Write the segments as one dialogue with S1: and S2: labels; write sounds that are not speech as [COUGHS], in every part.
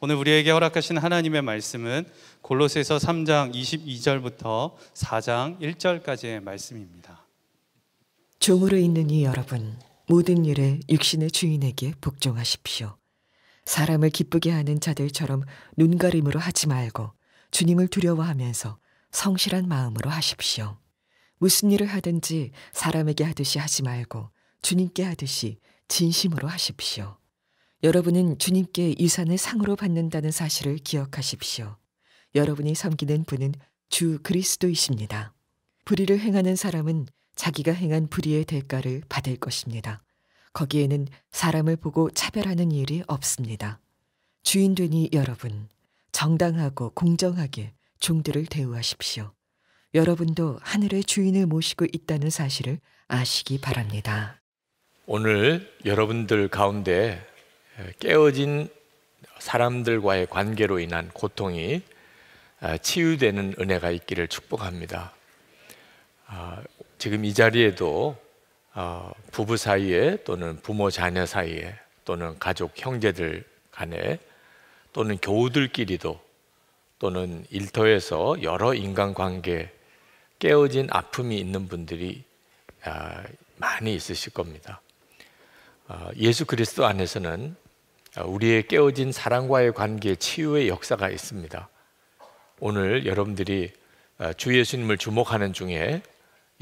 S1: 오늘 우리에게 허락하신 하나님의 말씀은 골로새서 3장 22절부터 4장 1절까지의 말씀입니다. 종으로 있는 이 여러분 모든 일에 육신의 주인에게 복종하십시오. 사람을 기쁘게 하는 자들처럼 눈가림으로 하지 말고 주님을 두려워하면서 성실한 마음으로 하십시오. 무슨 일을 하든지 사람에게 하듯이 하지 말고 주님께 하듯이 진심으로 하십시오. 여러분은 주님께 이산을
S2: 상으로 받는다는 사실을 기억하십시오. 여러분이 섬기는 분은 주 그리스도이십니다. 불의를 행하는 사람은 자기가 행한 불의의 대가를 받을 것입니다. 거기에는 사람을 보고 차별하는 일이 없습니다.
S1: 주인 되니 여러분, 정당하고 공정하게 종들을 대우하십시오. 여러분도 하늘의 주인을 모시고 있다는 사실을 아시기 바랍니다.
S2: 오늘 여러분들 가운데 깨어진 사람들과의 관계로 인한 고통이 치유되는 은혜가 있기를 축복합니다. 아, 지금 이 자리에도 어, 부부 사이에 또는 부모 자녀 사이에 또는 가족 형제들 간에 또는 교우들끼리도 또는 일터에서 여러 인간관계 깨어진 아픔이 있는 분들이 아, 많이 있으실 겁니다. 어, 예수 그리스도 안에서는 아, 우리의 깨어진 사랑과의 관계 치유의 역사가 있습니다. 오늘 여러분들이 아, 주 예수님을 주목하는 중에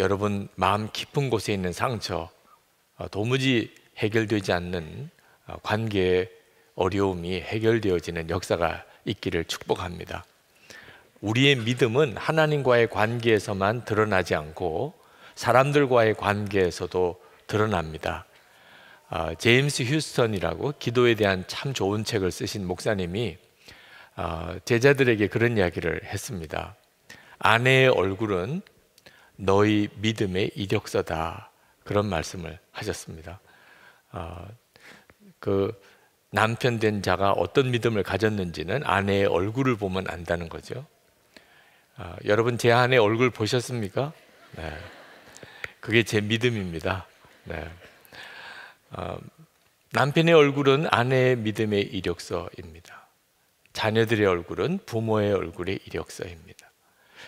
S2: 여러분 마음 깊은 곳에 있는 상처, 아, 도무지 해결되지 않는 관계의 어려움이 해결되어지는 역사가 있기를 축복합니다. 우리의 믿음은 하나님과의 관계에서만 드러나지 않고 사람들과의 관계에서도 드러납니다. 어, 제임스 휴스턴이라고 기도에 대한 참 좋은 책을 쓰신 목사님이 어, 제자들에게 그런 이야기를 했습니다. 아내의 얼굴은 너희 믿음의 이력서다 그런 말씀을 하셨습니다. 어, 그 남편 된 자가 어떤 믿음을 가졌는지는 아내의 얼굴을 보면 안다는 거죠. 여러분 제 아내 얼굴 보셨습니까? 네. 그게 제 믿음입니다. 네. 어, 남편의 얼굴은 아내의 믿음의 이력서입니다. 자녀들의 얼굴은 부모의 얼굴의 이력서입니다.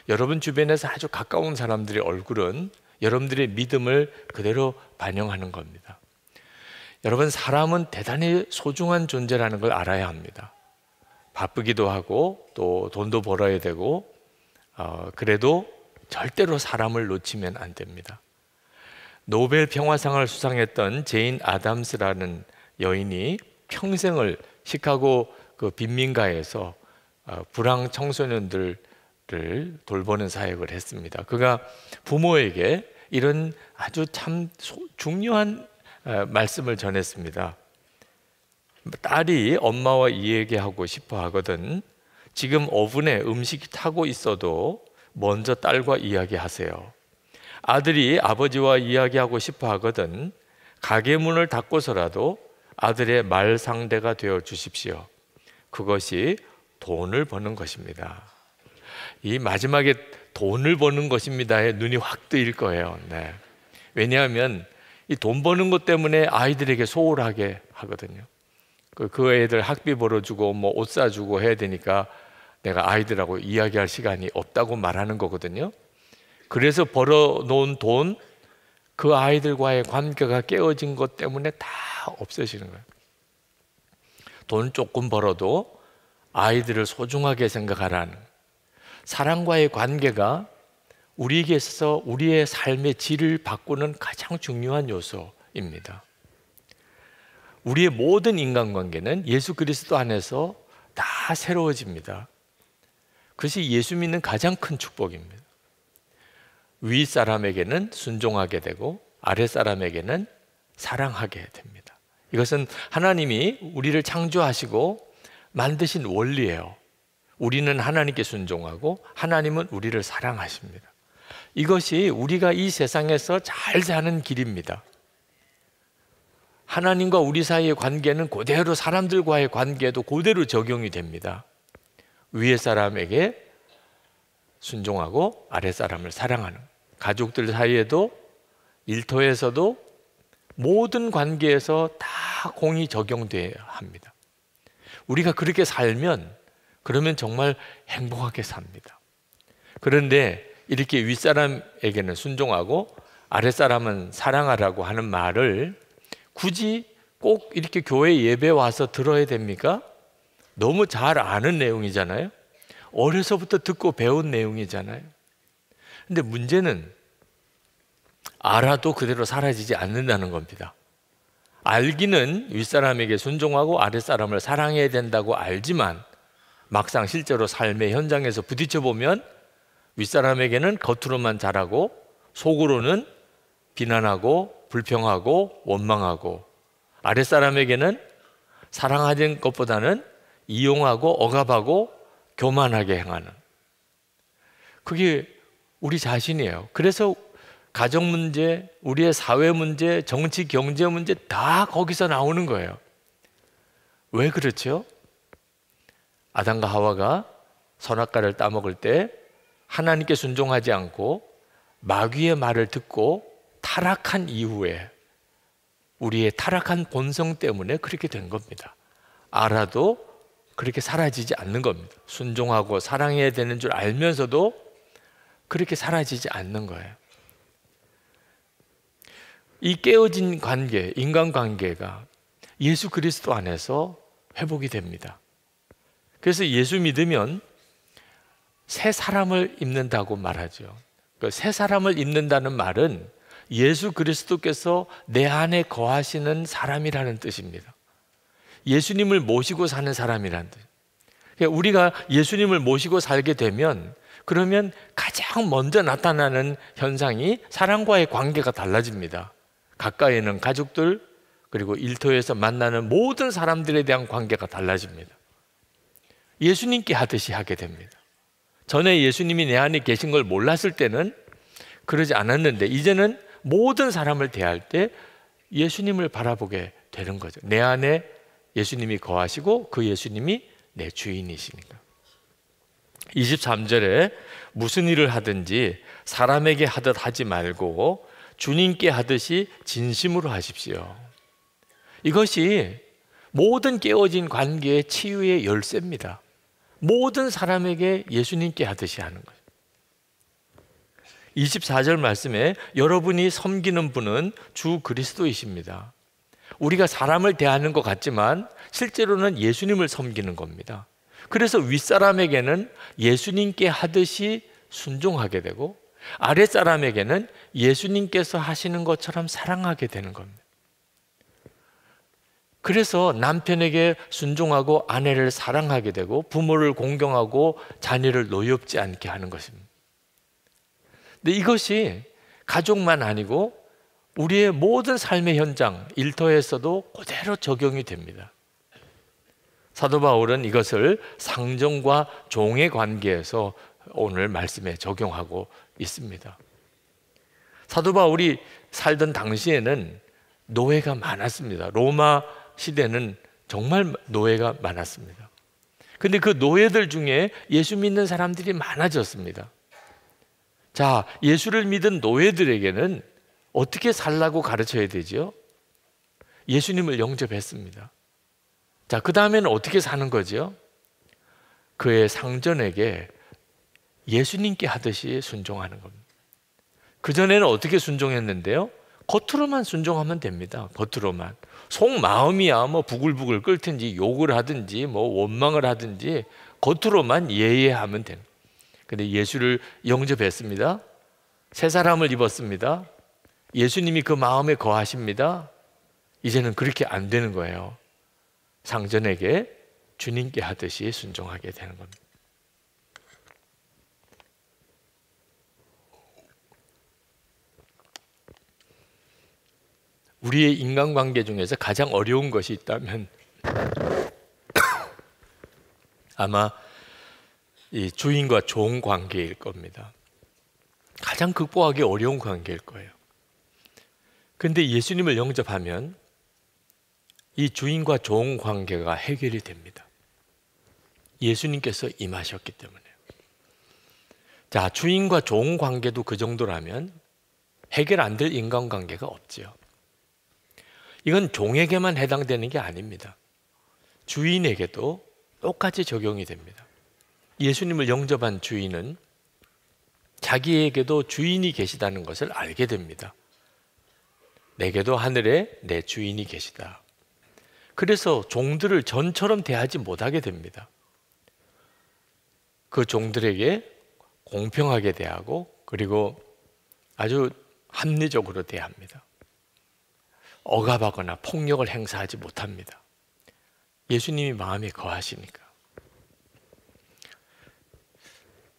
S2: 여러분 주변에서 아주 가까운 사람들의 얼굴은 여러분들의 믿음을 그대로 반영하는 겁니다. 여러분 사람은 대단히 소중한 존재라는 걸 알아야 합니다. 바쁘기도 하고 또 돈도 벌어야 되고 어, 그래도 절대로 사람을 놓치면 안 됩니다. 노벨 평화상을 수상했던 제인 아담스라는 여인이 평생을 시카고 그 빈민가에서 어, 불황 청소년들을 돌보는 사역을 했습니다. 그가 부모에게 이런 아주 참 중요한 어, 말씀을 전했습니다. 딸이 엄마와 이야기하고 싶어 하거든 지금 오븐에 음식이 타고 있어도 먼저 딸과 이야기하세요. 아들이 아버지와 이야기하고 싶어 하거든 가게 문을 닫고서라도 아들의 말 상대가 되어 주십시오. 그것이 돈을 버는 것입니다. 이 마지막에 돈을 버는 것입니다에 눈이 확 뜨일 거예요. 네. 왜냐하면 이 돈 버는 것 때문에 아이들에게 소홀하게 하거든요. 그, 그 애들 학비 벌어주고 뭐 옷 사주고 해야 되니까 내가 아이들하고 이야기할 시간이 없다고 말하는 거거든요. 그래서 벌어놓은 돈, 그 아이들과의 관계가 깨어진 것 때문에 다 없어지는 거예요. 돈 조금 벌어도 아이들을 소중하게 생각하라는 사랑과의 관계가 우리에게 있어서 우리의 삶의 질을 바꾸는 가장 중요한 요소입니다. 우리의 모든 인간관계는 예수 그리스도 안에서 다 새로워집니다. 그것이 예수 믿는 가장 큰 축복입니다. 윗 사람에게는 순종하게 되고 아랫 사람에게는 사랑하게 됩니다. 이것은 하나님이 우리를 창조하시고 만드신 원리예요. 우리는 하나님께 순종하고 하나님은 우리를 사랑하십니다. 이것이 우리가 이 세상에서 잘 사는 길입니다. 하나님과 우리 사이의 관계는 그대로 사람들과의 관계도 그대로 적용이 됩니다. 위의 사람에게 순종하고 아래 사람을 사랑하는 가족들 사이에도 일터에서도 모든 관계에서 다 공이 적용돼야 합니다. 우리가 그렇게 살면 그러면 정말 행복하게 삽니다. 그런데 이렇게 윗사람에게는 순종하고 아랫사람은 사랑하라고 하는 말을 굳이 꼭 이렇게 교회 예배 와서 들어야 됩니까? 너무 잘 아는 내용이잖아요. 어려서부터 듣고 배운 내용이잖아요. 근데 문제는 알아도 그대로 사라지지 않는다는 겁니다. 알기는 윗사람에게 순종하고 아랫사람을 사랑해야 된다고 알지만 막상 실제로 삶의 현장에서 부딪혀 보면 윗사람에게는 겉으로만 잘하고 속으로는 비난하고 불평하고 원망하고 아랫사람에게는 사랑하는 것보다는 이용하고 억압하고 교만하게 행하는 그게 우리 자신이에요. 그래서 가정 문제, 우리의 사회 문제, 정치 경제 문제 다 거기서 나오는 거예요. 왜 그렇죠? 아담과 하와가 선악과를 따먹을 때 하나님께 순종하지 않고 마귀의 말을 듣고 타락한 이후에 우리의 타락한 본성 때문에 그렇게 된 겁니다. 알아도 그렇게 사라지지 않는 겁니다. 순종하고 사랑해야 되는 줄 알면서도 그렇게 사라지지 않는 거예요. 이 깨어진 관계, 인간 관계가 예수 그리스도 안에서 회복이 됩니다. 그래서 예수 믿으면 새 사람을 입는다고 말하죠. 그 새 사람을 입는다는 말은 예수 그리스도께서 내 안에 거하시는 사람이라는 뜻입니다. 예수님을 모시고 사는 사람이라는 뜻. 그러니까 우리가 예수님을 모시고 살게 되면 그러면 가장 먼저 나타나는 현상이 사람과의 관계가 달라집니다. 가까이 는 가족들, 그리고 일터에서 만나는 모든 사람들에 대한 관계가 달라집니다. 예수님께 하듯이 하게 됩니다. 전에 예수님이 내 안에 계신 걸 몰랐을 때는 그러지 않았는데 이제는 모든 사람을 대할 때 예수님을 바라보게 되는 거죠. 내 안에 예수님이 거하시고 그 예수님이 내 주인이시니까. 23절에 무슨 일을 하든지 사람에게 하듯 하지 말고 주님께 하듯이 진심으로 하십시오. 이것이 모든 깨어진 관계의 치유의 열쇠입니다. 모든 사람에게 예수님께 하듯이 하는 거예요. 24절 말씀에 여러분이 섬기는 분은 주 그리스도이십니다. 우리가 사람을 대하는 것 같지만 실제로는 예수님을 섬기는 겁니다. 그래서 윗사람에게는 예수님께 하듯이 순종하게 되고 아랫사람에게는 예수님께서 하시는 것처럼 사랑하게 되는 겁니다. 그래서 남편에게 순종하고 아내를 사랑하게 되고 부모를 공경하고 자녀를 노엽지 않게 하는 것입니다. 근데 이것이 가족만 아니고 우리의 모든 삶의 현장, 일터에서도 그대로 적용이 됩니다. 사도 바울은 이것을 상정과 종의 관계에서 오늘 말씀에 적용하고 있습니다. 사도 바울이 살던 당시에는 노예가 많았습니다. 로마 시대는 정말 노예가 많았습니다. 근데 그 노예들 중에 예수 믿는 사람들이 많아졌습니다. 자, 예수를 믿은 노예들에게는 어떻게 살라고 가르쳐야 되지 예수님을 영접했습니다. 자, 그 다음에는 어떻게 사는 거죠 그의 상전에게 예수님께 하듯이 순종하는 겁니다. 그전에는 어떻게 순종했는데요? 겉으로만 순종하면 됩니다. 겉으로만. 속마음이야 뭐 부글부글 끓든지 욕을 하든지 뭐 원망을 하든지 겉으로만 예의하면 되는. 근데 예수를 영접했습니다. 새 사람을 입었습니다. 예수님이 그 마음에 거하십니다. 이제는 그렇게 안 되는 거예요. 장전에게 주님께 하듯이 순종하게 되는 겁니다. 우리의 인간관계 중에서 가장 어려운 것이 있다면 [COUGHS] 아마 이 주인과 좋은 관계일 겁니다. 가장 극복하기 어려운 관계일 거예요. 근데 예수님을 영접하면 이 주인과 좋은 관계가 해결이 됩니다. 예수님께서 임하셨기 때문에 자, 주인과 좋은 관계도 그 정도라면 해결 안 될 인간관계가 없지요. 이건 종에게만 해당되는 게 아닙니다. 주인에게도 똑같이 적용이 됩니다. 예수님을 영접한 주인은 자기에게도 주인이 계시다는 것을 알게 됩니다. 내게도 하늘에 내 주인이 계시다. 그래서 종들을 전처럼 대하지 못하게 됩니다. 그 종들에게 공평하게 대하고 그리고 아주 합리적으로 대합니다. 억압하거나 폭력을 행사하지 못합니다. 예수님이 마음에 거하시니까.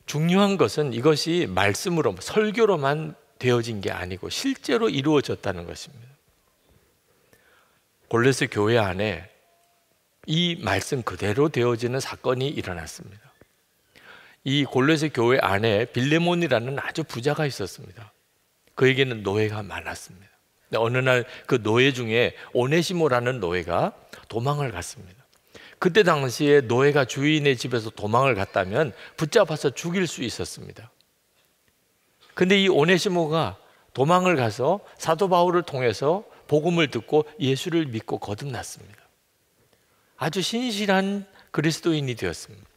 S2: 중요한 것은 이것이 말씀으로, 설교로만 되어진 게 아니고 실제로 이루어졌다는 것입니다. 골레스 교회 안에 이 말씀 그대로 되어지는 사건이 일어났습니다. 이 골레스 교회 안에 빌레몬이라는 아주 부자가 있었습니다. 그에게는 노예가 많았습니다. 어느 날 그 노예 중에 오네시모라는 노예가 도망을 갔습니다. 그때 당시에 노예가 주인의 집에서 도망을 갔다면 붙잡아서 죽일 수 있었습니다. 근데 이 오네시모가 도망을 가서 사도 바울을 통해서 복음을 듣고 예수를 믿고 거듭났습니다. 아주 신실한 그리스도인이 되었습니다.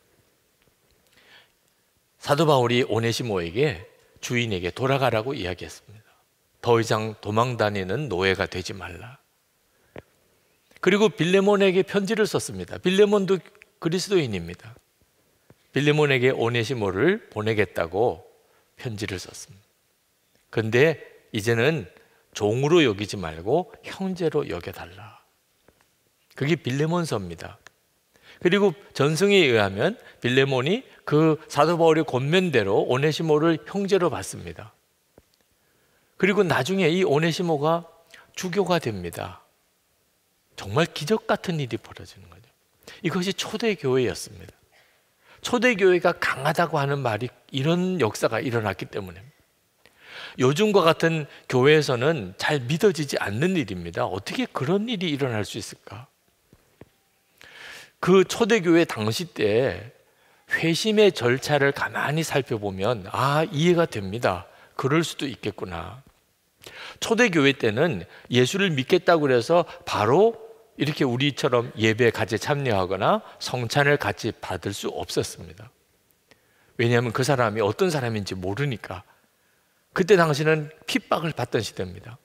S2: 사도 바울이 오네시모에게 주인에게 돌아가라고 이야기했습니다. 더 이상 도망다니는 노예가 되지 말라. 그리고 빌레몬에게 편지를 썼습니다. 빌레몬도 그리스도인입니다. 빌레몬에게 오네시모를 보내겠다고 편지를 썼습니다. 근데 이제는 종으로 여기지 말고 형제로 여겨달라. 그게 빌레몬서입니다. 그리고 전승에 의하면 빌레몬이 그 사도 바울의 권면대로 오네시모를 형제로 봤습니다 그리고 나중에 이 오네시모가 주교가 됩니다. 정말 기적 같은 일이 벌어지는 거죠. 이것이 초대교회였습니다. 초대교회가 강하다고 하는 말이 이런 역사가 일어났기 때문입니다. 요즘과 같은 교회에서는 잘 믿어지지 않는 일입니다. 어떻게 그런 일이 일어날 수 있을까? 그 초대교회 당시 때 회심의 절차를 가만히 살펴보면 아, 이해가 됩니다. 그럴 수도 있겠구나. 초대교회 때는 예수를 믿겠다고 해서 바로 이렇게 우리처럼 예배 에 같이 참여하거나 성찬을 같이 받을 수 없었습니다. 왜냐하면 그 사람이 어떤 사람인지 모르니까 그때 당시는 핍박을 받던 시대입니다.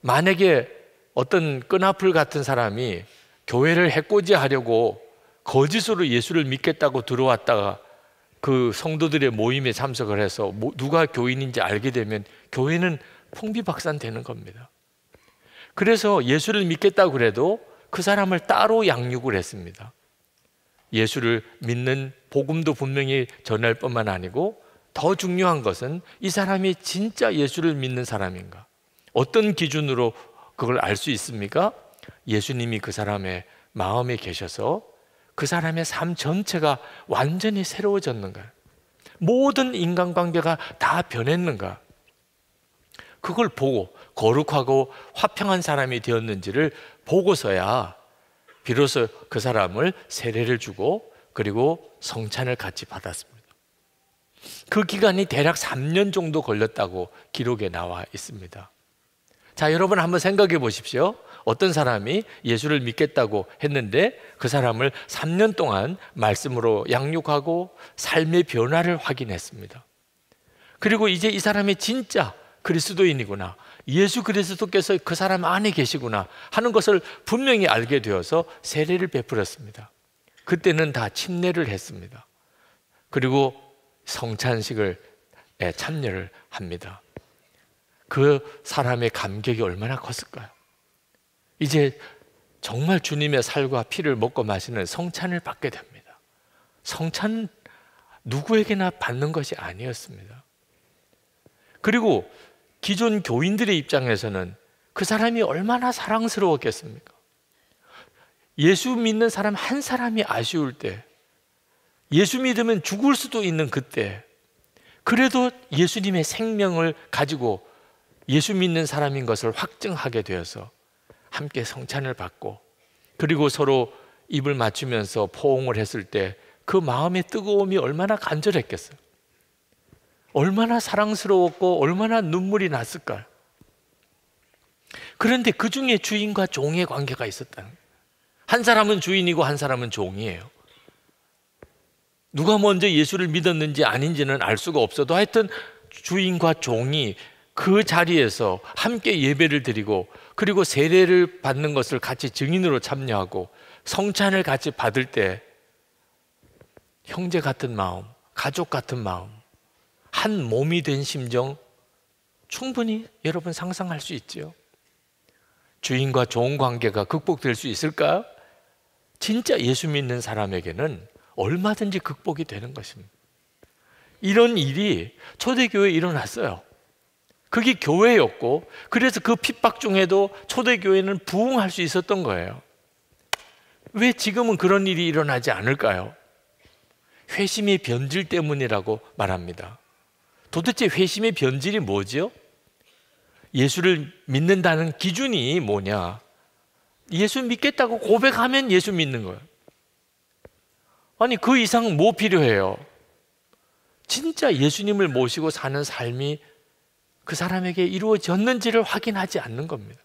S2: 만약에 어떤 끈아풀 같은 사람이 교회를 해코지하려고 거짓으로 예수를 믿겠다고 들어왔다가 그 성도들의 모임에 참석을 해서 뭐 누가 교인인지 알게 되면 교회는 풍비박산되는 겁니다. 그래서 예수를 믿겠다고 그래도 그 사람을 따로 양육을 했습니다. 예수를 믿는 복음도 분명히 전할 뿐만 아니고 더 중요한 것은 이 사람이 진짜 예수를 믿는 사람인가? 어떤 기준으로 그걸 알 수 있습니까? 예수님이 그 사람의 마음에 계셔서 그 사람의 삶 전체가 완전히 새로워졌는가? 모든 인간관계가 다 변했는가? 그걸 보고 거룩하고 화평한 사람이 되었는지를 보고서야 비로소 그 사람을 세례를 주고 그리고 성찬을 같이 받았습니다. 그 기간이 대략 3년 정도 걸렸다고 기록에 나와 있습니다. 자, 여러분 한번 생각해 보십시오. 어떤 사람이 예수를 믿겠다고 했는데 그 사람을 3년 동안 말씀으로 양육하고 삶의 변화를 확인했습니다. 그리고 이제 이 사람이 진짜 그리스도인이구나. 예수 그리스도께서 그 사람 안에 계시구나 하는 것을 분명히 알게 되어서 세례를 베풀었습니다. 그때는 다 침례를 했습니다. 그리고 성찬식을 예, 참여를 합니다. 그 사람의 감격이 얼마나 컸을까요? 이제 정말 주님의 살과 피를 먹고 마시는 성찬을 받게 됩니다. 성찬 누구에게나 받는 것이 아니었습니다. 그리고 기존 교인들의 입장에서는 그 사람이 얼마나 사랑스러웠겠습니까? 예수 믿는 사람 한 사람이 아쉬울 때 예수 믿으면 죽을 수도 있는 그때 그래도 예수님의 생명을 가지고 예수 믿는 사람인 것을 확증하게 되어서 함께 성찬을 받고 그리고 서로 입을 맞추면서 포옹을 했을 때 그 마음의 뜨거움이 얼마나 간절했겠어요. 얼마나 사랑스러웠고 얼마나 눈물이 났을까. 그런데 그 중에 주인과 종의 관계가 있었다는 한 사람은 주인이고 한 사람은 종이에요. 누가 먼저 예수를 믿었는지 아닌지는 알 수가 없어도 하여튼 주인과 종이 그 자리에서 함께 예배를 드리고 그리고 세례를 받는 것을 같이 증인으로 참여하고 성찬을 같이 받을 때 형제 같은 마음, 가족 같은 마음, 한 몸이 된 심정 충분히 여러분 상상할 수있죠 주인과 좋은 관계가 극복될 수있을까 진짜 예수 믿는 사람에게는 얼마든지 극복이 되는 것입니다. 이런 일이 초대교회에 일어났어요. 그게 교회였고 그래서 그 핍박 중에도 초대교회는 부흥할 수 있었던 거예요. 왜 지금은 그런 일이 일어나지 않을까요? 회심의 변질 때문이라고 말합니다. 도대체 회심의 변질이 뭐지요? 예수를 믿는다는 기준이 뭐냐? 예수 믿겠다고 고백하면 예수 믿는 거예요. 아니, 그 이상 뭐 필요해요? 진짜 예수님을 모시고 사는 삶이 그 사람에게 이루어졌는지를 확인하지 않는 겁니다.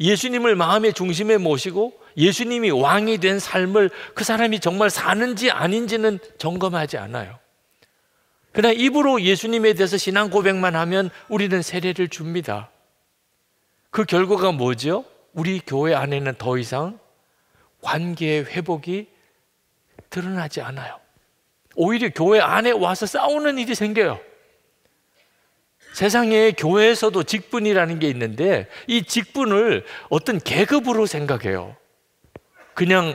S2: 예수님을 마음의 중심에 모시고 예수님이 왕이 된 삶을 그 사람이 정말 사는지 아닌지는 점검하지 않아요. 그러나 입으로 예수님에 대해서 신앙 고백만 하면 우리는 세례를 줍니다. 그 결과가 뭐죠? 우리 교회 안에는 더 이상 관계의 회복이 드러나지 않아요. 오히려 교회 안에 와서 싸우는 일이 생겨요. 세상에 교회에서도 직분이라는 게 있는데 이 직분을 어떤 계급으로 생각해요. 그냥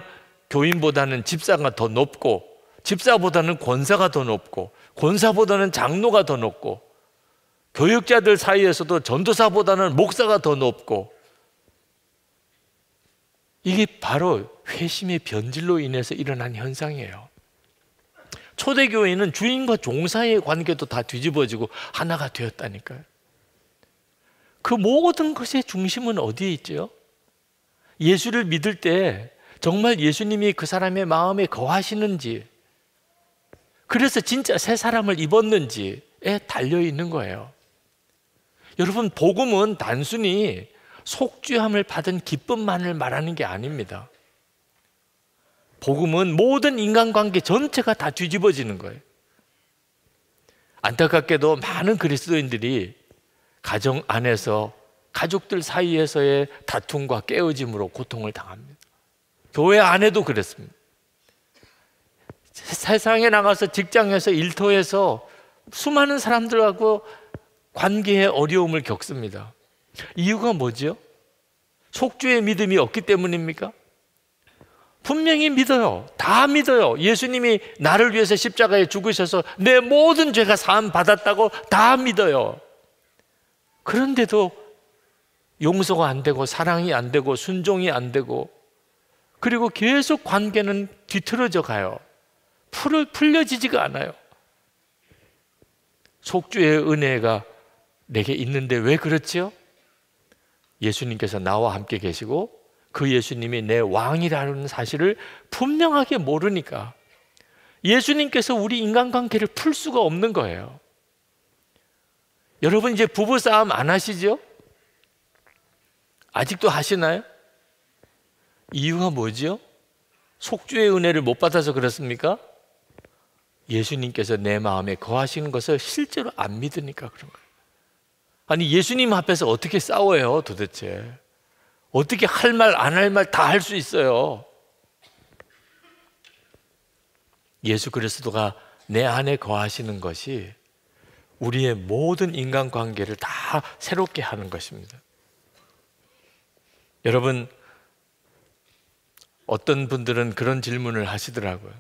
S2: 교인보다는 집사가 더 높고 집사보다는 권사가 더 높고 권사보다는 장로가 더 높고 교육자들 사이에서도 전도사보다는 목사가 더 높고 이게 바로 회심의 변질로 인해서 일어난 현상이에요. 초대교회는 주인과 종사의 관계도 다 뒤집어지고 하나가 되었다니까요. 그 모든 것의 중심은 어디에 있죠? 예수를 믿을 때 정말 예수님이 그 사람의 마음에 거하시는지, 그래서 진짜 새 사람을 입었는지에 달려 있는 거예요. 여러분, 복음은 단순히 속죄함을 받은 기쁨만을 말하는 게 아닙니다. 복음은 모든 인간관계 전체가 다 뒤집어지는 거예요. 안타깝게도 많은 그리스도인들이 가정 안에서 가족들 사이에서의 다툼과 깨어짐으로 고통을 당합니다. 교회 안에도 그랬습니다. 세상에 나가서 직장에서 일터에서 수많은 사람들하고 관계의 어려움을 겪습니다. 이유가 뭐죠? 속주의 믿음이 없기 때문입니까? 분명히 믿어요. 다 믿어요. 예수님이 나를 위해서 십자가에 죽으셔서 내 모든 죄가 사함 받았다고 다 믿어요. 그런데도 용서가 안 되고 사랑이 안 되고 순종이 안 되고 그리고 계속 관계는 뒤틀어져 가요. 풀을 풀려지지가 않아요. 속주의 은혜가 내게 있는데 왜 그렇지요? 예수님께서 나와 함께 계시고 그 예수님이 내 왕이라는 사실을 분명하게 모르니까 예수님께서 우리 인간관계를 풀 수가 없는 거예요. 여러분 이제 부부싸움 안 하시죠? 아직도 하시나요? 이유가 뭐지요? 속주의 은혜를 못 받아서 그렇습니까? 예수님께서 내 마음에 거하시는 것을 실제로 안 믿으니까 그런 거예요. 아니 예수님 앞에서 어떻게 싸워요 도대체? 어떻게 할 말 안 할 말 다 할 수 있어요. 예수 그리스도가 내 안에 거하시는 것이 우리의 모든 인간 관계를 다 새롭게 하는 것입니다. 여러분 어떤 분들은 그런 질문을 하시더라고요.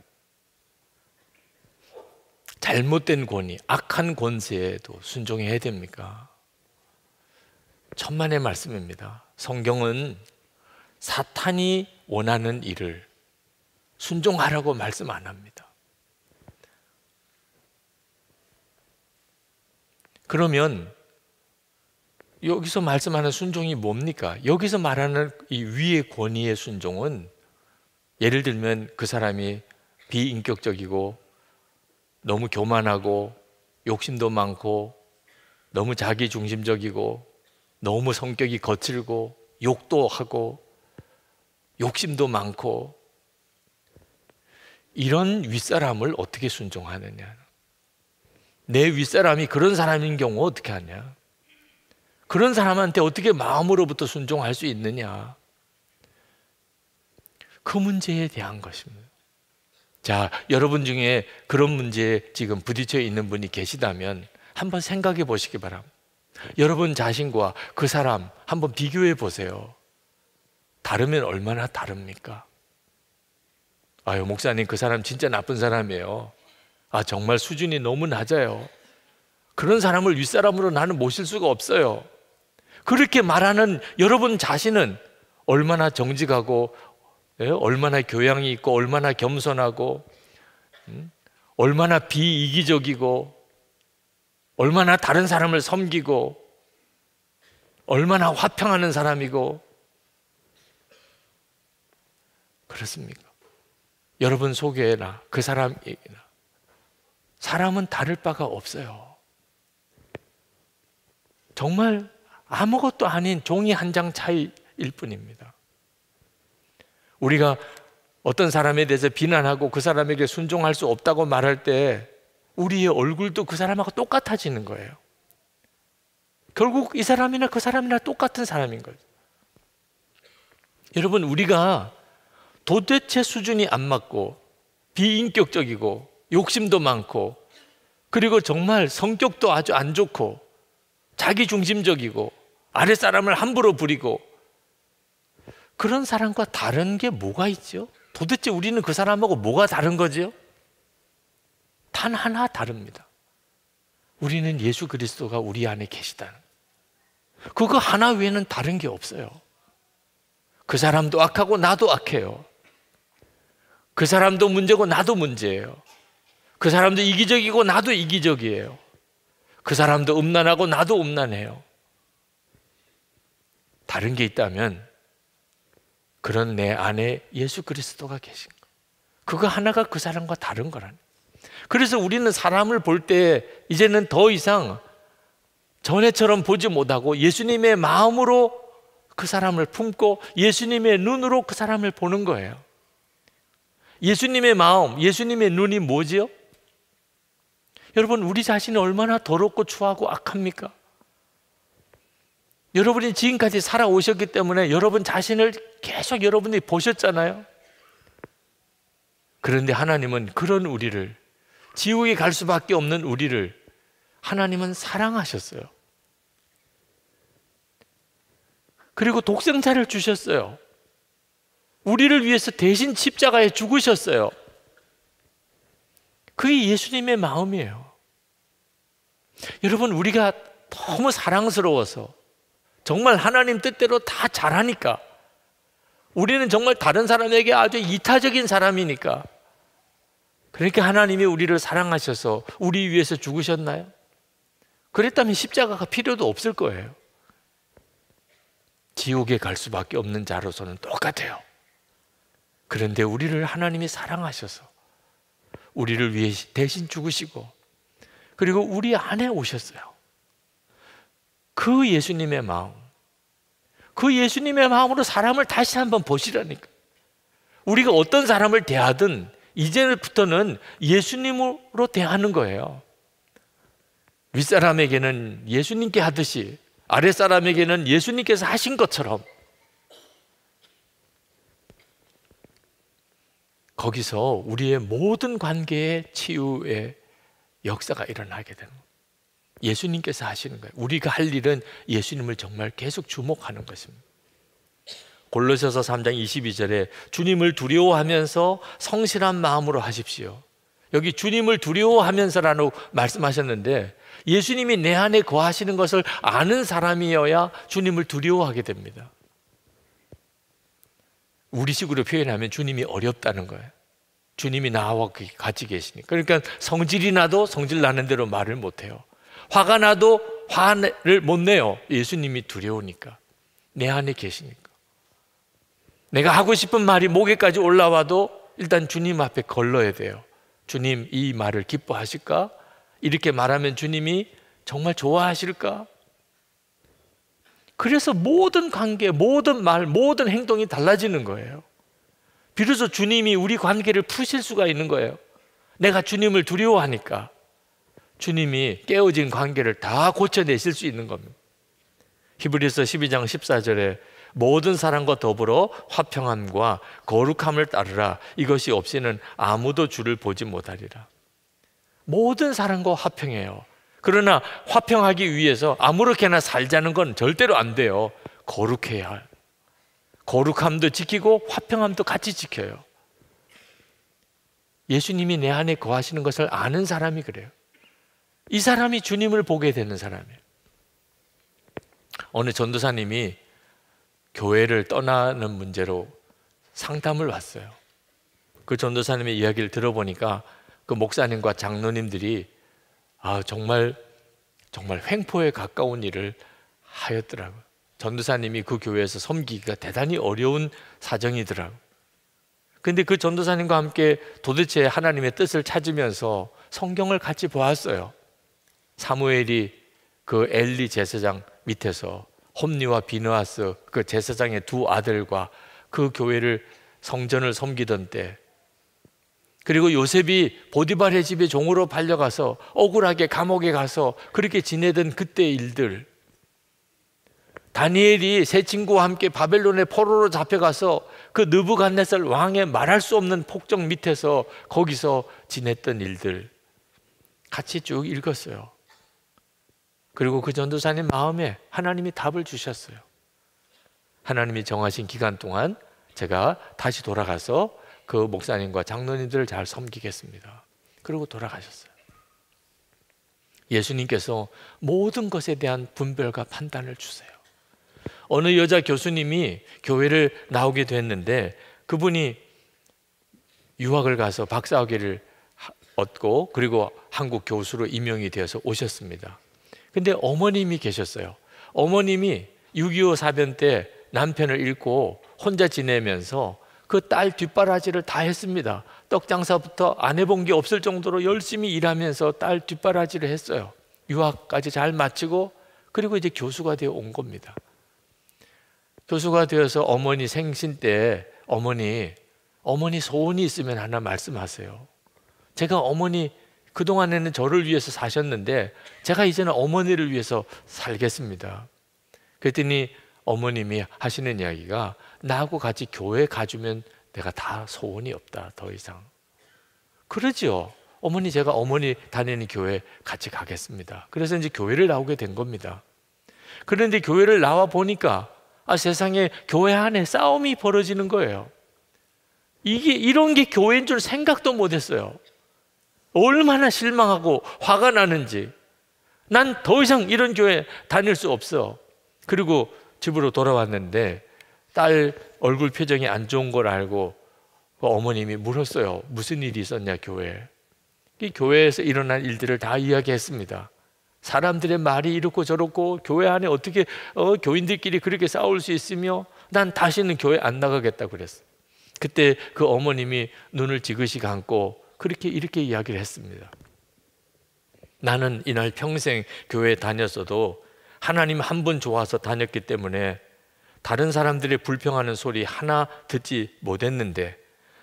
S2: 잘못된 권위, 악한 권세에도 순종해야 됩니까? 천만의 말씀입니다. 성경은 사탄이 원하는 일을 순종하라고 말씀 안 합니다. 그러면 여기서 말씀하는 순종이 뭡니까? 여기서 말하는 이 위의 권위의 순종은 예를 들면 그 사람이 비인격적이고 너무 교만하고 욕심도 많고 너무 자기 중심적이고 너무 성격이 거칠고 욕도 하고 욕심도 많고 이런 윗사람을 어떻게 순종하느냐. 내 윗사람이 그런 사람인 경우 어떻게 하냐. 그런 사람한테 어떻게 마음으로부터 순종할 수 있느냐. 그 문제에 대한 것입니다. 자, 여러분 중에 그런 문제에 지금 부딪혀 있는 분이 계시다면 한번 생각해 보시기 바랍니다. 여러분 자신과 그 사람 한번 비교해 보세요. 다르면 얼마나 다릅니까? 아유, 목사님, 그 사람 진짜 나쁜 사람이에요. 아, 정말 수준이 너무 낮아요. 그런 사람을 윗사람으로 나는 모실 수가 없어요. 그렇게 말하는 여러분 자신은 얼마나 정직하고, 예? 얼마나 교양이 있고, 얼마나 겸손하고, 음? 얼마나 비이기적이고, 얼마나 다른 사람을 섬기고 얼마나 화평하는 사람이고 그렇습니까? 여러분 속에나 그 사람에게나 사람은 다를 바가 없어요. 정말 아무것도 아닌 종이 한 장 차이일 뿐입니다. 우리가 어떤 사람에 대해서 비난하고 그 사람에게 순종할 수 없다고 말할 때 우리의 얼굴도 그 사람하고 똑같아지는 거예요. 결국 이 사람이나 그 사람이나 똑같은 사람인 거예요. 여러분, 우리가 도대체 수준이 안 맞고 비인격적이고 욕심도 많고 그리고 정말 성격도 아주 안 좋고 자기 중심적이고 아래 사람을 함부로 부리고 그런 사람과 다른 게 뭐가 있죠? 도대체 우리는 그 사람하고 뭐가 다른 거지 단 하나 다릅니다. 우리는 예수 그리스도가 우리 안에 계시다는. 그거 하나 외에는 다른 게 없어요. 그 사람도 악하고 나도 악해요. 그 사람도 문제고 나도 문제예요. 그 사람도 이기적이고 나도 이기적이에요. 그 사람도 음란하고 나도 음란해요. 다른 게 있다면 그런 내 안에 예수 그리스도가 계신 거. 그거 하나가 그 사람과 다른 거라는 그래서 우리는 사람을 볼 때 이제는 더 이상 전에처럼 보지 못하고 예수님의 마음으로 그 사람을 품고 예수님의 눈으로 그 사람을 보는 거예요. 예수님의 마음, 예수님의 눈이 뭐지요? 여러분, 우리 자신이 얼마나 더럽고 추하고 악합니까? 여러분이 지금까지 살아오셨기 때문에 여러분 자신을 계속 여러분이 보셨잖아요. 그런데 하나님은 그런 우리를 지옥에 갈 수밖에 없는 우리를 하나님은 사랑하셨어요. 그리고 독생자를 주셨어요. 우리를 위해서 대신 십자가에 죽으셨어요. 그게 예수님의 마음이에요. 여러분, 우리가 너무 사랑스러워서 정말 하나님 뜻대로 다 잘하니까 우리는 정말 다른 사람에게 아주 이타적인 사람이니까 그러니까 하나님이 우리를 사랑하셔서 우리 위해서 죽으셨나요? 그랬다면 십자가가 필요도 없을 거예요. 지옥에 갈 수밖에 없는 자로서는 똑같아요. 그런데 우리를 하나님이 사랑하셔서 우리를 위해 대신 죽으시고 그리고 우리 안에 오셨어요. 그 예수님의 마음, 그 예수님의 마음으로 사람을 다시 한번 보시라니까. 우리가 어떤 사람을 대하든 이제부터는 예수님으로 대하는 거예요. 윗사람에게는 예수님께 하듯이 아랫사람에게는 예수님께서 하신 것처럼 거기서 우리의 모든 관계의 치유의 역사가 일어나게 되는 거예요. 예수님께서 하시는 거예요. 우리가 할 일은 예수님을 정말 계속 주목하는 것입니다. 골로새서 3장 22절에 주님을 두려워하면서 성실한 마음으로 하십시오. 여기 주님을 두려워하면서라고 말씀하셨는데 예수님이 내 안에 거하시는 것을 아는 사람이어야 주님을 두려워하게 됩니다. 우리식으로 표현하면 주님이 어렵다는 거예요. 주님이 나와 그 같이 계시니까. 그러니까 성질이 나도 성질 나는 대로 말을 못 해요. 화가 나도 화를 못 내요. 예수님이 두려우니까. 내 안에 계시니까. 내가 하고 싶은 말이 목에까지 올라와도 일단 주님 앞에 걸러야 돼요. 주님, 이 말을 기뻐하실까? 이렇게 말하면 주님이 정말 좋아하실까? 그래서 모든 관계, 모든 말, 모든 행동이 달라지는 거예요. 비로소 주님이 우리 관계를 푸실 수가 있는 거예요. 내가 주님을 두려워하니까 주님이 깨어진 관계를 다 고쳐내실 수 있는 겁니다. 히브리서 12장 14절에 모든 사람과 더불어 화평함과 거룩함을 따르라. 이것이 없이는 아무도 주를 보지 못하리라. 모든 사람과 화평해요. 그러나 화평하기 위해서 아무렇게나 살자는 건 절대로 안 돼요. 거룩해야 할. 거룩함도 지키고 화평함도 같이 지켜요. 예수님이 내 안에 거하시는 것을 아는 사람이 그래요. 이 사람이 주님을 보게 되는 사람이에요. 어느 전도사님이 교회를 떠나는 문제로 상담을 왔어요. 그 전도사님의 이야기를 들어보니까 그 목사님과 장로님들이 아 정말 정말 횡포에 가까운 일을 하였더라고요. 전도사님이 그 교회에서 섬기기가 대단히 어려운 사정이더라고요. 근데 그 전도사님과 함께 도대체 하나님의 뜻을 찾으면서 성경을 같이 보았어요. 사무엘이 그 엘리 제사장 밑에서 홈리와 비누아스 그 제사장의 두 아들과 그 교회를 성전을 섬기던 때 그리고 요셉이 보디발의 집에 종으로 팔려가서 억울하게 감옥에 가서 그렇게 지내던 그때 일들 다니엘이 세 친구와 함께 바벨론의 포로로 잡혀가서 그 느부갓네살 왕의 말할 수 없는 폭정 밑에서 거기서 지냈던 일들 같이 쭉 읽었어요. 그리고 그 전도사님 마음에 하나님이 답을 주셨어요. 하나님이 정하신 기간 동안 제가 다시 돌아가서 그 목사님과 장로님들을 잘 섬기겠습니다. 그리고 돌아가셨어요. 예수님께서 모든 것에 대한 분별과 판단을 주세요. 어느 여자 교수님이 교회를 나오게 됐는데 그분이 유학을 가서 박사학위를 얻고 그리고 한국 교수로 임명이 되어서 오셨습니다. 근데 어머님이 계셨어요. 어머님이 6.25 사변 때 남편을 잃고 혼자 지내면서 그 딸 뒷바라지를 다 했습니다. 떡 장사부터 안 해본 게 없을 정도로 열심히 일하면서 딸 뒷바라지를 했어요. 유학까지 잘 마치고 그리고 이제 교수가 되어 온 겁니다. 교수가 되어서 어머니 생신 때 어머니 어머니 소원이 있으면 하나 말씀하세요. 제가 어머니 그동안에는 저를 위해서 사셨는데 제가 이제는 어머니를 위해서 살겠습니다. 그랬더니 어머님이 하시는 이야기가 나하고 같이 교회 가주면 내가 다 소원이 없다 더 이상 그러지요 어머니 제가 어머니 다니는 교회 같이 가겠습니다 그래서 이제 교회를 나오게 된 겁니다 그런데 교회를 나와 보니까 아 세상에 교회 안에 싸움이 벌어지는 거예요 이게 이런 게 교회인 줄 생각도 못했어요 얼마나 실망하고 화가 나는지. 난 더 이상 이런 교회 다닐 수 없어. 그리고 집으로 돌아왔는데 딸 얼굴 표정이 안 좋은 걸 알고 그 어머님이 물었어요. 무슨 일이 있었냐, 교회이 교회에서 일어난 일들을 다 이야기했습니다. 사람들의 말이 이렇고 저렇고 교회 안에 어떻게 어, 교인들끼리 그렇게 싸울 수 있으며 난 다시는 교회 안 나가겠다 그랬어. 그때 그 어머님이 눈을 지그시 감고 그렇게 이렇게 이야기를 했습니다. 나는 이날 평생 교회에 다녔어도 하나님 한 분 좋아서 다녔기 때문에 다른 사람들의 불평하는 소리 하나 듣지 못했는데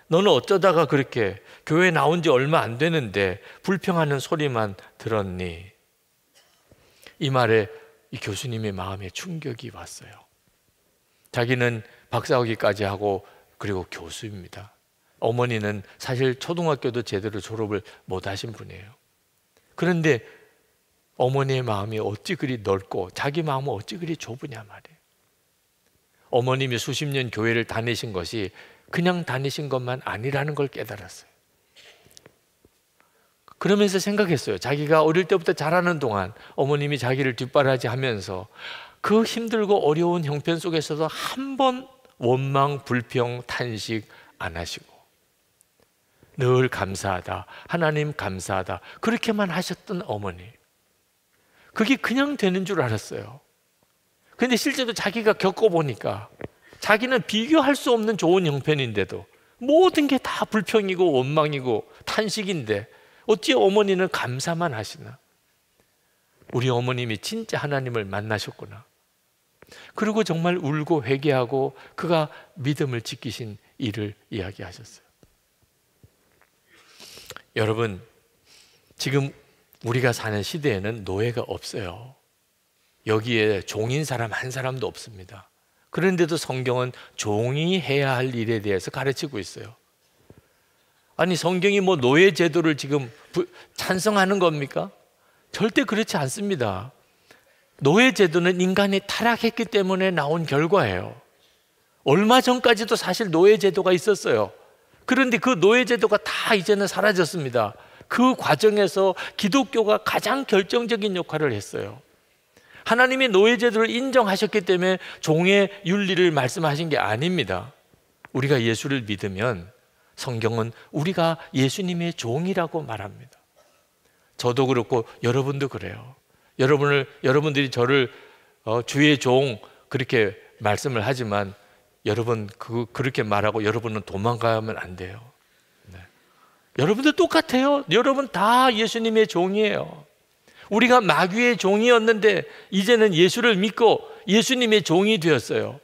S2: 너는 어쩌다가 그렇게 교회 나온 지 얼마 안 되는데 불평하는 소리만 들었니? 이 말에 이 교수님의 마음에 충격이 왔어요. 자기는 박사학위까지 하고 그리고 교수입니다. 어머니는 사실 초등학교도 제대로 졸업을 못 하신 분이에요. 그런데 어머니의 마음이 어찌 그리 넓고 자기 마음은 어찌 그리 좁으냐 말이에요. 어머님이 수십 년 교회를 다니신 것이 그냥 다니신 것만 아니라는 걸 깨달았어요. 그러면서 생각했어요. 자기가 어릴 때부터 자라는 동안 어머님이 자기를 뒷바라지 하면서 그 힘들고 어려운 형편 속에서도 한 번 원망, 불평, 탄식 안 하시고 늘 감사하다. 하나님 감사하다. 그렇게만 하셨던 어머니. 그게 그냥 되는 줄 알았어요. 근데 실제로 자기가 겪어보니까 자기는 비교할 수 없는 좋은 형편인데도 모든 게 다 불평이고 원망이고 탄식인데 어찌 어머니는 감사만 하시나? 우리 어머님이 진짜 하나님을 만나셨구나. 그리고 정말 울고 회개하고 그가 믿음을 지키신 일을 이야기하셨어요. 여러분, 지금 우리가 사는 시대에는 노예가 없어요. 여기에 종인 사람 한 사람도 없습니다. 그런데도 성경은 종이 해야 할 일에 대해서 가르치고 있어요. 아니, 성경이 뭐 노예 제도를 지금 찬성하는 겁니까? 절대 그렇지 않습니다. 노예 제도는 인간이 타락했기 때문에 나온 결과예요. 얼마 전까지도 사실 노예 제도가 있었어요. 그런데 그 노예제도가 다 이제는 사라졌습니다. 그 과정에서 기독교가 가장 결정적인 역할을 했어요. 하나님이 노예제도를 인정하셨기 때문에 종의 윤리를 말씀하신 게 아닙니다. 우리가 예수를 믿으면 성경은 우리가 예수님의 종이라고 말합니다. 저도 그렇고 여러분도 그래요. 여러분을 여러분들이 저를 어, 주의 종 그렇게 말씀을 하지만 여러분 그 그렇게 말하고 여러분은 도망가면 안 돼요. 네. 여러분들 똑같아요. 여러분 다 예수님의 종이에요. 우리가 마귀의 종이었는데 이제는 예수를 믿고 예수님의 종이 되었어요.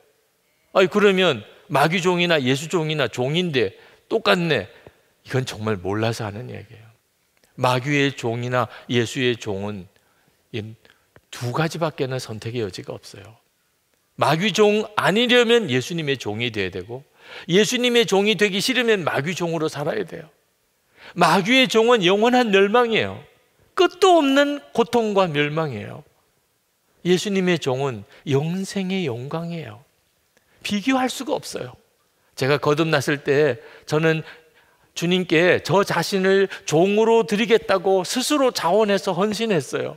S2: 아니 그러면 마귀 종이나 예수 종이나 종인데 똑같네. 이건 정말 몰라서 하는 얘기예요. 마귀의 종이나 예수의 종은 두 가지밖에는 선택의 여지가 없어요. 마귀종 아니려면 예수님의 종이 돼야 되고 예수님의 종이 되기 싫으면 마귀종으로 살아야 돼요. 마귀의 종은 영원한 멸망이에요. 끝도 없는 고통과 멸망이에요. 예수님의 종은 영생의 영광이에요. 비교할 수가 없어요. 제가 거듭났을 때 저는 주님께 저 자신을 종으로 드리겠다고 스스로 자원해서 헌신했어요.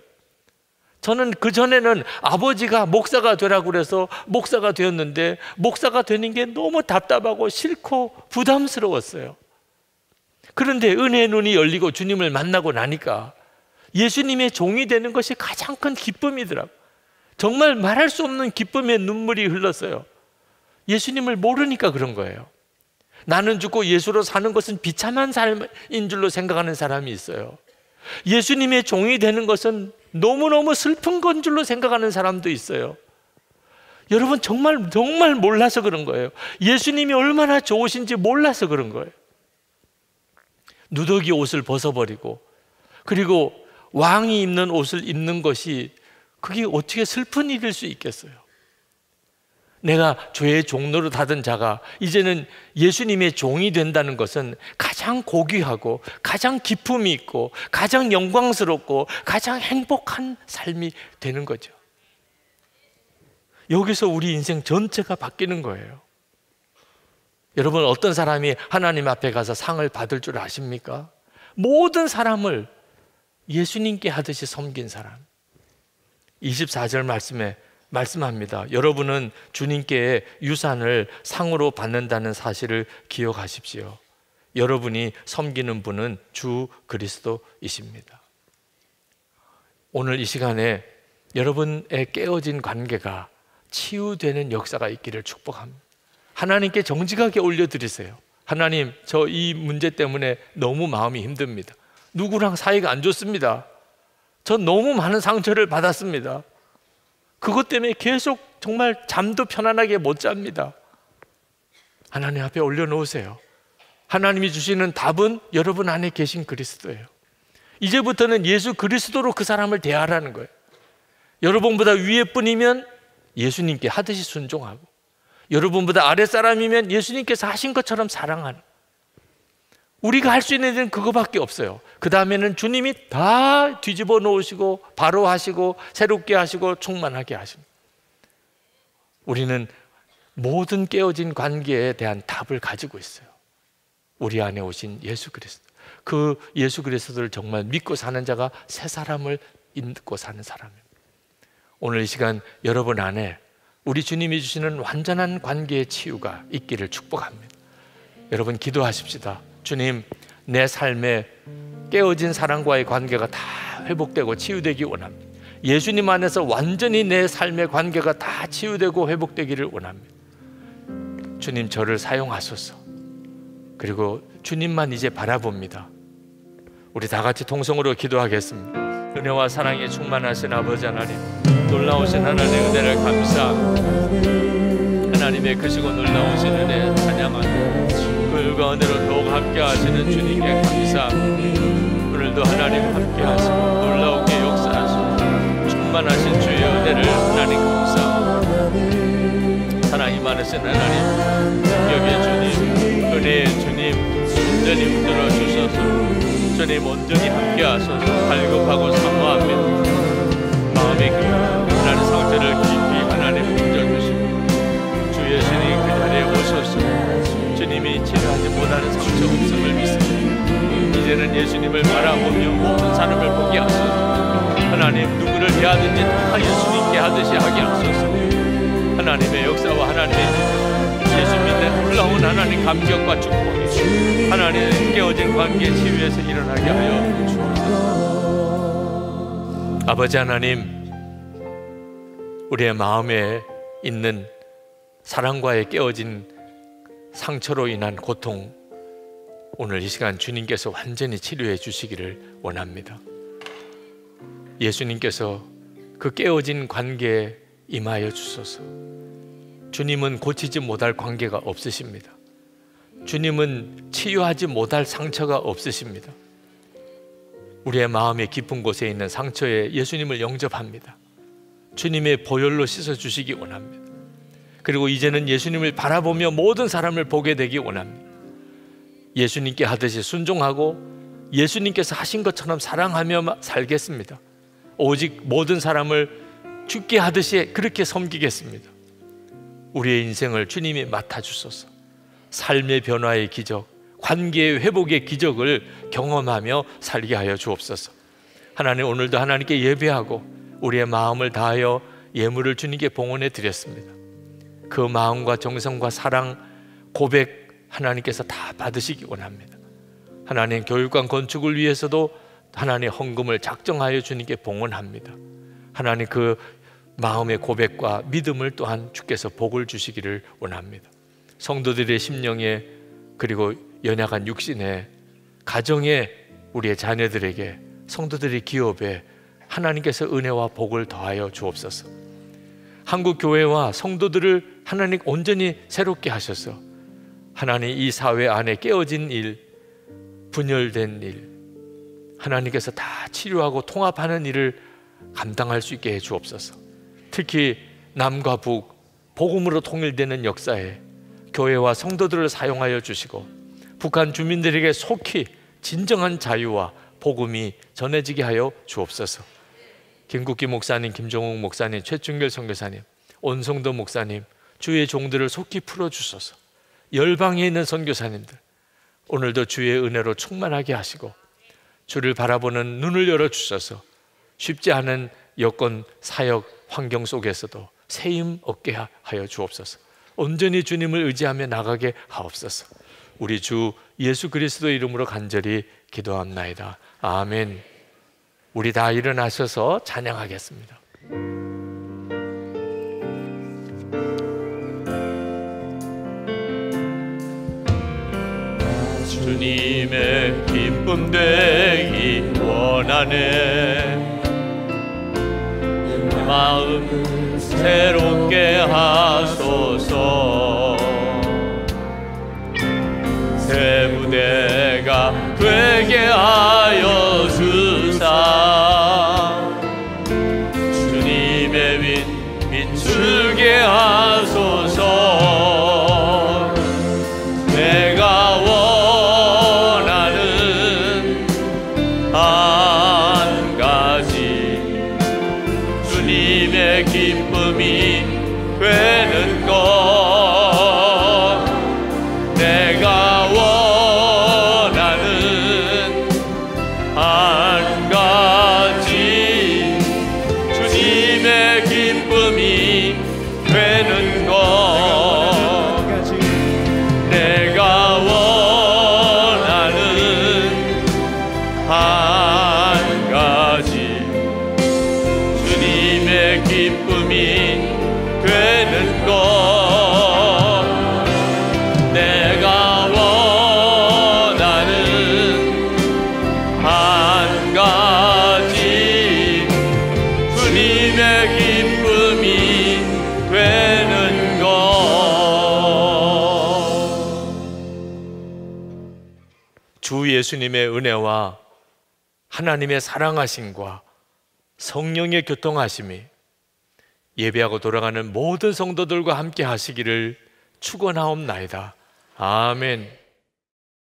S2: 저는 그 전에는 아버지가 목사가 되라고 그래서 목사가 되었는데 목사가 되는 게 너무 답답하고 싫고 부담스러웠어요. 그런데 은혜의 눈이 열리고 주님을 만나고 나니까 예수님의 종이 되는 것이 가장 큰 기쁨이더라고. 정말 말할 수 없는 기쁨의 눈물이 흘렀어요. 예수님을 모르니까 그런 거예요. 나는 죽고 예수로 사는 것은 비참한 삶인 줄로 생각하는 사람이 있어요. 예수님의 종이 되는 것은 너무너무 슬픈 건 줄로 생각하는 사람도 있어요. 여러분 정말 정말 몰라서 그런 거예요. 예수님이 얼마나 좋으신지 몰라서 그런 거예요. 누더기 옷을 벗어버리고 그리고 왕이 입는 옷을 입는 것이 그게 어떻게 슬픈 일일 수 있겠어요? 내가 죄의 종로를 닫은 자가 이제는 예수님의 종이 된다는 것은 가장 고귀하고 가장 기쁨이 있고 가장 영광스럽고 가장 행복한 삶이 되는 거죠. 여기서 우리 인생 전체가 바뀌는 거예요. 여러분 어떤 사람이 하나님 앞에 가서 상을 받을 줄 아십니까? 모든 사람을 예수님께 하듯이 섬긴 사람. 24절 말씀에 말씀합니다. 여러분은 주님께 유산을 상으로 받는다는 사실을 기억하십시오. 여러분이 섬기는 분은 주 그리스도이십니다. 오늘 이 시간에 여러분의 깨어진 관계가 치유되는 역사가 있기를 축복합니다. 하나님께 정직하게 올려드리세요. 하나님, 저 이 문제 때문에 너무 마음이 힘듭니다. 누구랑 사이가 안 좋습니다. 저 너무 많은 상처를 받았습니다. 그것 때문에 계속 정말 잠도 편안하게 못 잡니다. 하나님 앞에 올려놓으세요. 하나님이 주시는 답은 여러분 안에 계신 그리스도예요. 이제부터는 예수 그리스도로 그 사람을 대하라는 거예요. 여러분보다 위에 분이면 예수님께 하듯이 순종하고 여러분보다 아랫사람이면 예수님께서 하신 것처럼 사랑하는 우리가 할 수 있는 일은 그거밖에 없어요. 그 다음에는 주님이 다 뒤집어 놓으시고 바로 하시고 새롭게 하시고 충만하게 하십니다. 우리는 모든 깨어진 관계에 대한 답을 가지고 있어요. 우리 안에 오신 예수 그리스도. 그 예수 그리스도를 정말 믿고 사는 자가 새 사람을 믿고 사는 사람입니다. 오늘 이 시간 여러분 안에 우리 주님이 주시는 완전한 관계의 치유가 있기를 축복합니다. 여러분 기도하십시다. 주님, 내 삶에 깨어진 사람과의 관계가 다 회복되고 치유되기 원합니다. 예수님 안에서 완전히 내 삶의 관계가 다 치유되고 회복되기를 원합니다. 주님, 저를 사용하소서. 그리고 주님만 이제 바라봅니다. 우리 다 같이 통성으로 기도하겠습니다. 은혜와 사랑에 충만하신 아버지
S1: 하나님, 놀라우신 하나님의 은혜를 감사합니다. 하나님의 크시고 놀라우신 은혜 찬양하고 그 은혜로 함께 하시는 주님께 감사합니다. 오늘도 하나님 함께 하시고 놀라우게 역사하시고 충만하신 주의 은혜를 하나님 감사합니다. 사랑이 많으신 하나님, 능력의 주님, 은혜의 주님, 온전히 흔들어 주셔서 주님 온전히 함께 하셔서 발급하고 섬 주저 없음을 믿습니다. 이제는 예수님을 바라보며 모든 사람을 보게 하소서. 하나님 누구를 대하든지 다 예수님께 하듯이 하게 하소서. 하나님의 역사와 하나님의 예수 믿는 놀라운 하나님 감격과 축복이 하나님 의 깨어진 관계 치유에서 일어나게 하여 주옵소서. 아버지 하나님,
S2: 우리의 마음에 있는 사랑과의 깨어진 상처로 인한 고통, 오늘 이 시간 주님께서 완전히 치료해 주시기를 원합니다. 예수님께서 그 깨어진 관계에 임하여 주소서. 주님은 고치지 못할 관계가 없으십니다. 주님은 치유하지 못할 상처가 없으십니다. 우리의 마음의 깊은 곳에 있는 상처에 예수님을 영접합니다. 주님의 보혈로 씻어 주시기 원합니다. 그리고 이제는 예수님을 바라보며 모든 사람을 보게 되기 원합니다. 예수님께 하듯이 순종하고 예수님께서 하신 것처럼 사랑하며 살겠습니다. 오직 모든 사람을 죽게 하듯이 그렇게 섬기겠습니다. 우리의 인생을 주님이 맡아주소서. 삶의 변화의 기적, 관계의 회복의 기적을 경험하며 살게 하여 주옵소서. 하나님 오늘도 하나님께 예배하고 우리의 마음을 다하여 예물을 주님께 봉헌해 드렸습니다. 그 마음과 정성과 사랑, 고백 하나님께서 다 받으시기 원합니다. 하나님 교육관 건축을 위해서도 하나님 헌금을 작정하여 주님께 봉헌합니다. 하나님 그 마음의 고백과 믿음을 또한 주께서 복을 주시기를 원합니다. 성도들의 심령에 그리고 연약한 육신에 가정에 우리의 자녀들에게 성도들의 기업에 하나님께서 은혜와 복을 더하여 주옵소서. 한국 교회와 성도들을 하나님 온전히 새롭게 하셔서 하나님 이 사회 안에 깨어진 일, 분열된 일, 하나님께서 다 치료하고 통합하는 일을 감당할 수 있게 해 주옵소서. 특히 남과 북, 복음으로 통일되는 역사에 교회와 성도들을 사용하여 주시고 북한 주민들에게 속히 진정한 자유와 복음이 전해지게 하여 주옵소서. 김국기 목사님, 김종욱 목사님, 최충길 선교사님, 온성도 목사님, 주의 종들을 속히 풀어 주소서. 열방에 있는 선교사님들 오늘도 주의 은혜로 충만하게 하시고 주를 바라보는 눈을 열어 주셔서 쉽지 않은 여건 사역 환경 속에서도 세임 얻게 하여 주옵소서. 온전히 주님을 의지하며 나가게 하옵소서. 우리 주 예수 그리스도 이름으로 간절히 기도합나이다. 아멘. 우리 다 일어나셔서 찬양하겠습니다.
S1: 주님의 기쁨 되기 원하네 내 마음 을 새롭게 하소서 새 무대가 되게 하여
S2: 예수님의 은혜와 하나님의 사랑하심과 성령의 교통하심이 예배하고 돌아가는 모든 성도들과 함께 하시기를 축원하옵나이다. 아멘.